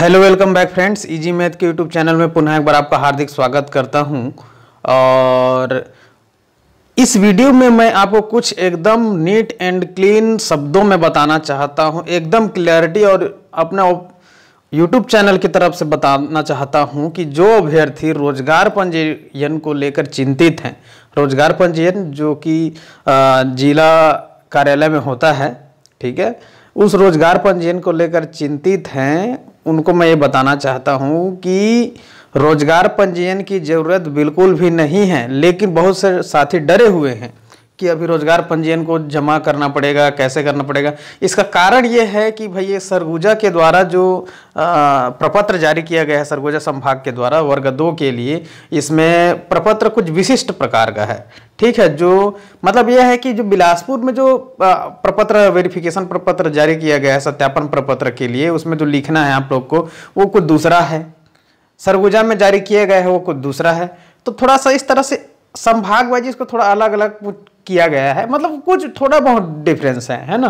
hello welcome back friends easy math के YouTube channel में पुनः एक बार आपका हार्दिक स्वागत करता हूं और इस वीडियो में मैं आपको कुछ एकदम नीट एंड क्लीन शब्दों में बताना चाहता हूं एकदम क्लैरिटी और अपना यूट्यूब चैनल की तरफ से बताना चाहता हूं कि जो अभ्यर्थी रोजगार पंजीयन को लेकर चिंतित हैं रोजगार पंजीयन जो कि जिला कार्यालय में होता है ठीक है उस रोजगार पंजीयन को लेकर चिंतित हैं उनको मैं ये बताना चाहता हूँ कि रोजगार पंजीयन की ज़रूरत बिल्कुल भी नहीं है लेकिन बहुत से साथी डरे हुए हैं कि अभी रोजगार पंजीयन को जमा करना पड़ेगा कैसे करना पड़ेगा इसका कारण ये है कि भाई ये सरगुजा के द्वारा जो प्रपत्र जारी किया गया है सरगुजा संभाग के द्वारा वर्ग दो के लिए इसमें प्रपत्र कुछ विशिष्ट प्रकार का है ठीक है जो मतलब यह है कि जो बिलासपुर में जो प्रपत्र वेरिफिकेशन प्रपत्र जारी किया गया है सत्यापन प्रपत्र के लिए उसमें जो लिखना है आप लोग को वो कुछ दूसरा है सरगुजा में जारी किया गया है वो कुछ दूसरा है तो थोड़ा सा इस तरह से संभाग वाइज इसको थोड़ा अलग अलग किया गया है मतलब कुछ थोड़ा बहुत डिफरेंस है है ना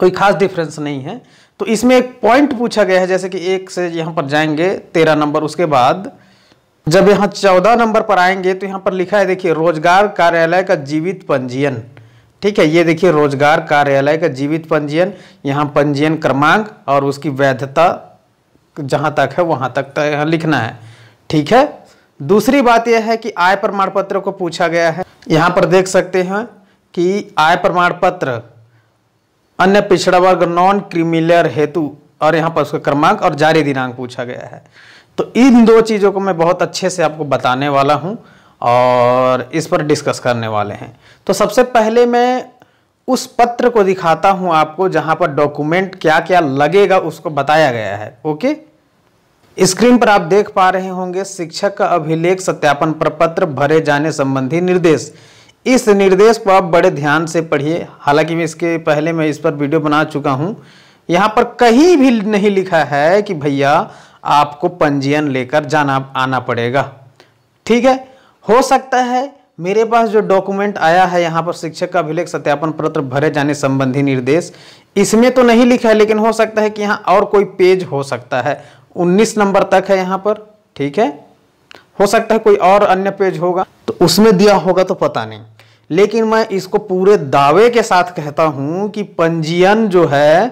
कोई खास डिफरेंस नहीं है तो इसमें एक पॉइंट पूछा गया है जैसे कि एक से यहाँ पर जाएंगे तेरह नंबर उसके बाद जब यहाँ चौदह नंबर पर आएंगे तो यहाँ पर लिखा है देखिए रोजगार कार्यालय का जीवित पंजीयन ठीक है ये देखिए रोजगार कार्यालय का जीवित पंजीयन यहाँ पंजीयन क्रमांक और उसकी वैधता जहाँ तक है वहाँ तक तो यहाँ लिखना है ठीक है दूसरी बात यह है कि आय प्रमाण पत्र को पूछा गया है यहाँ पर देख सकते हैं कि आय प्रमाण पत्र अन्य पिछड़ा वर्ग नॉन क्रिमिलर हेतु और यहाँ पर उसका क्रमांक और जारी दिनांक पूछा गया है तो इन दो चीज़ों को मैं बहुत अच्छे से आपको बताने वाला हूँ और इस पर डिस्कस करने वाले हैं तो सबसे पहले मैं उस पत्र को दिखाता हूँ आपको जहाँ पर डॉक्यूमेंट क्या क्या लगेगा उसको बताया गया है ओके स्क्रीन पर आप देख पा रहे होंगे शिक्षक का अभिलेख सत्यापन प्रपत्र भरे जाने संबंधी निर्देश इस निर्देश को आप बड़े ध्यान से पढ़िए हालांकि मैं इसके पहले मैं इस पर वीडियो बना चुका हूं यहाँ पर कहीं भी नहीं लिखा है कि भैया आपको पंजीयन लेकर जाना आना पड़ेगा ठीक है हो सकता है मेरे पास जो डॉक्यूमेंट आया है यहाँ पर शिक्षक का अभिलेख सत्यापन पत्र भरे जाने संबंधी निर्देश इसमें तो नहीं लिखा है लेकिन हो सकता है कि यहाँ और कोई पेज हो सकता है 19 नंबर तक है यहाँ पर ठीक है हो सकता है कोई और अन्य पेज होगा तो उसमें दिया होगा तो पता नहीं लेकिन मैं इसको पूरे दावे के साथ कहता हूँ कि पंजीयन जो है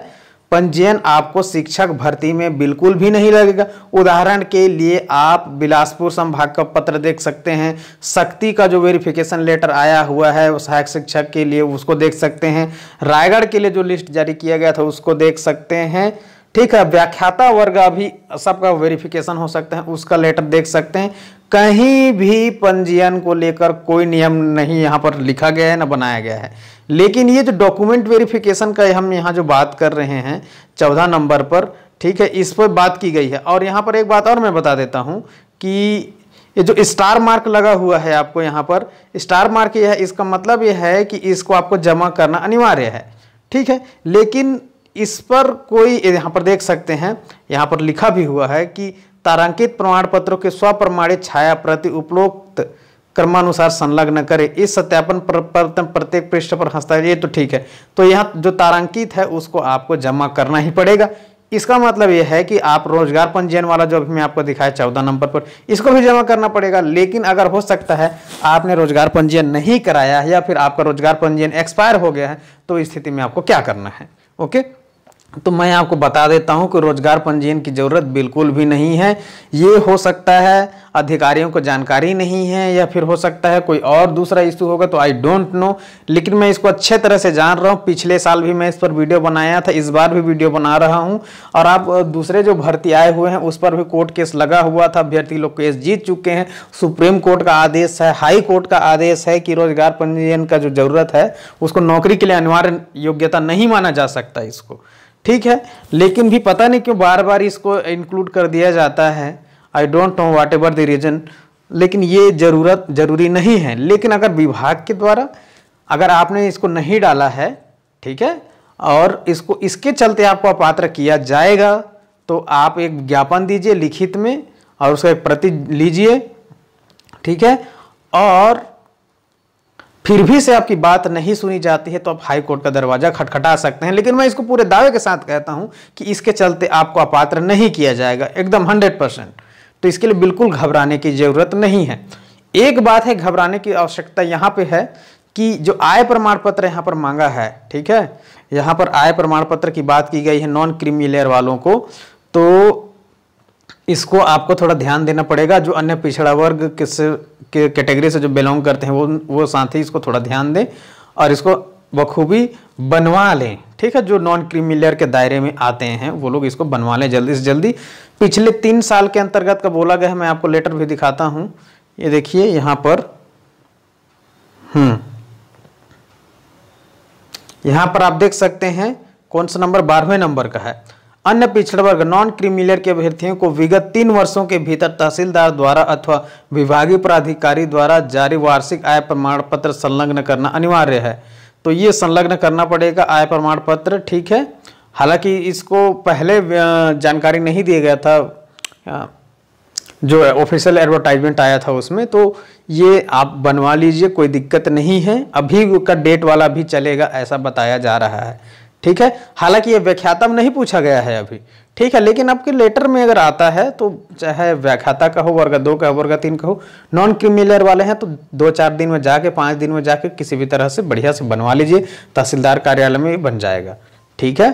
पंजीयन आपको शिक्षक भर्ती में बिल्कुल भी नहीं लगेगा उदाहरण के लिए आप बिलासपुर संभाग का पत्र देख सकते हैं शक्ति का जो वेरिफिकेशन लेटर आया हुआ है सहायक शिक्षक के लिए उसको देख सकते हैं रायगढ़ के लिए जो लिस्ट जारी किया गया था उसको देख सकते हैं ठीक है व्याख्याता वर्ग अभी सबका वेरिफिकेशन हो सकते हैं उसका लेटर देख सकते हैं कहीं भी पंजीयन को लेकर कोई नियम नहीं यहाँ पर लिखा गया है ना बनाया गया है लेकिन ये जो डॉक्यूमेंट वेरिफिकेशन का हम यहाँ जो बात कर रहे हैं चौदह नंबर पर ठीक है इस पर बात की गई है और यहाँ पर एक बात और मैं बता देता हूँ कि ये जो स्टार मार्क लगा हुआ है आपको यहाँ पर स्टार मार्क ये है इसका मतलब ये है कि इसको आपको जमा करना अनिवार्य है ठीक है लेकिन इस पर कोई यहाँ पर देख सकते हैं यहाँ पर लिखा भी हुआ है कि तारांकित प्रमाण पत्रों के स्वप्रमाणित छाया प्रति उपलोक्त क्रमानुसार संलग्न करें इस सत्यापन प्रवर्तन प्रत्येक पृष्ठ पर हस्ताक्षर ये तो ठीक है तो यहाँ जो तारांकित है उसको आपको जमा करना ही पड़ेगा इसका मतलब यह है कि आप रोजगार पंजीयन वाला जो अभी मैं आपको दिखाया चौदह नंबर पर इसको भी जमा करना पड़ेगा लेकिन अगर हो सकता है आपने रोजगार पंजीयन नहीं कराया है या फिर आपका रोजगार पंजीयन एक्सपायर हो गया है तो स्थिति में आपको क्या करना है ओके तो मैं आपको बता देता हूं कि रोजगार पंजीयन की ज़रूरत बिल्कुल भी नहीं है ये हो सकता है अधिकारियों को जानकारी नहीं है या फिर हो सकता है कोई और दूसरा इशू होगा तो आई डोंट नो लेकिन मैं इसको अच्छे तरह से जान रहा हूँ पिछले साल भी मैं इस पर वीडियो बनाया था इस बार भी वीडियो बना रहा हूँ और आप दूसरे जो भर्ती आए हुए हैं उस पर भी कोर्ट केस लगा हुआ था अभ्यर्थी लोग केस जीत चुके हैं सुप्रीम कोर्ट का आदेश है हाई कोर्ट का आदेश है कि रोजगार पंजीयन का जो ज़रूरत है उसको नौकरी के लिए अनिवार्य योग्यता नहीं माना जा सकता इसको ठीक है लेकिन भी पता नहीं क्यों बार बार इसको इंक्लूड कर दिया जाता है I don't know whatever the reason लेकिन ये ज़रूरत ज़रूरी नहीं है लेकिन अगर विभाग के द्वारा अगर आपने इसको नहीं डाला है ठीक है और इसको इसके चलते आपको अपात्र किया जाएगा तो आप एक ज्ञापन दीजिए लिखित में और उसका एक प्रति लीजिए ठीक है और फिर भी से आपकी बात नहीं सुनी जाती है तो आप हाई कोर्ट का दरवाजा खटखटा सकते हैं लेकिन मैं इसको पूरे दावे के साथ कहता हूं कि इसके चलते आपको अपात्र नहीं किया जाएगा एकदम हंड्रेड परसेंट तो इसके लिए बिल्कुल घबराने की जरूरत नहीं है एक बात है घबराने की आवश्यकता यहाँ पे है कि जो आय प्रमाण पत्र यहाँ पर मांगा है ठीक है यहाँ पर आय प्रमाण पत्र की बात की गई है नॉन क्रीमी वालों को तो इसको आपको थोड़ा ध्यान देना पड़ेगा जो अन्य पिछड़ा वर्ग किस के कैटेगरी से जो बिलोंग करते हैं वो वो ही इसको थोड़ा ध्यान दें और इसको बखूबी बनवा लें ठीक है जो नॉन क्रीमिलियर के दायरे में आते हैं वो लोग इसको बनवा लें जल्दी से जल्दी पिछले तीन साल के अंतर्गत का बोला गया है मैं आपको लेटर भी दिखाता हूँ ये देखिए यहाँ पर हम्म यहाँ पर आप देख सकते हैं कौन सा नंबर बारहवें नंबर का है अन्य पिछड़ा वर्ग नॉन क्रिमिलियर के अभ्यर्थियों को विगत तीन वर्षों के भीतर तहसीलदार द्वारा अथवा विभागीय प्राधिकारी द्वारा जारी वार्षिक आय प्रमाण पत्र संलग्न करना अनिवार्य है तो ये संलग्न करना पड़ेगा आय प्रमाण पत्र ठीक है हालांकि इसको पहले जानकारी नहीं दिया गया था जो ऑफिशियल एडवर्टाइजमेंट आया था उसमें तो ये आप बनवा लीजिए कोई दिक्कत नहीं है अभी का डेट वाला भी चलेगा ऐसा बताया जा रहा है ठीक है हालांकि ये व्याख्याता में नहीं पूछा गया है अभी ठीक है लेकिन आपके लेटर में अगर आता है तो चाहे व्याख्याता का हो वर्ग दो का हो वर्ग तीन का हो नॉन क्रिमिलर वाले हैं तो दो चार दिन में जाके पाँच दिन में जाके किसी भी तरह से बढ़िया से बनवा लीजिए तहसीलदार कार्यालय में बन जाएगा ठीक है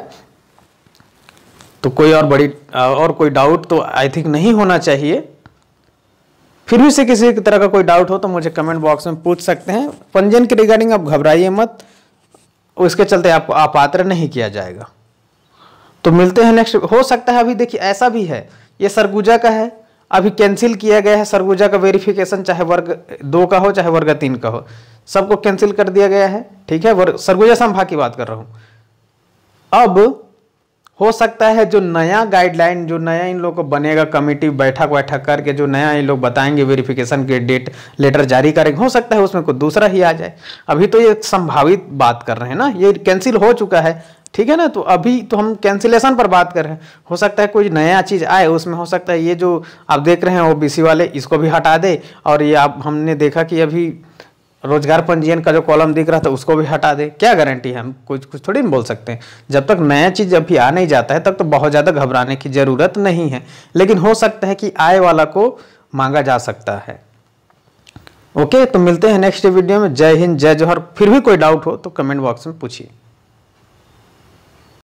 तो कोई और बड़ी और कोई डाउट तो आई थिंक नहीं होना चाहिए फिर भी से किसी तरह का कोई डाउट हो तो मुझे कमेंट बॉक्स में पूछ सकते हैं पंजीयन के रिगार्डिंग आप घबराइए मत उसके चलते आपको अपात्र नहीं किया जाएगा तो मिलते हैं नेक्स्ट हो सकता है अभी देखिए ऐसा भी है ये सरगुजा का है अभी कैंसिल किया गया है सरगुजा का वेरिफिकेशन चाहे वर्ग दो का हो चाहे वर्ग तीन का हो सबको कैंसिल कर दिया गया है ठीक है वर्ग सरगुजा संभाग की बात कर रहा हूँ अब हो सकता है जो नया गाइडलाइन जो नया इन लोग को बनेगा कमेटी बैठक बैठक करके जो नया इन लोग बताएंगे वेरिफिकेशन के डेट लेटर जारी करेंगे हो सकता है उसमें कोई दूसरा ही आ जाए अभी तो ये संभावित बात कर रहे हैं ना ये कैंसिल हो चुका है ठीक है ना तो अभी तो हम कैंसिलेशन पर बात कर रहे हैं हो सकता है कोई नया चीज़ आए उसमें हो सकता है ये जो आप देख रहे हैं ओ वाले इसको भी हटा दे और ये आप हमने देखा कि अभी रोजगार पंजीयन का जो कॉलम दिख रहा था उसको भी हटा दे क्या गारंटी है हम कुछ कुछ थोड़ी बोल सकते हैं जब तक नया चीज़ जब भी आ नहीं जाता है तब तो बहुत ज़्यादा घबराने की ज़रूरत नहीं है लेकिन हो सकता है कि आय वाला को मांगा जा सकता है ओके तो मिलते हैं नेक्स्ट वीडियो में जय हिंद जय जौहर फिर भी कोई डाउट हो तो कमेंट बॉक्स में पूछिए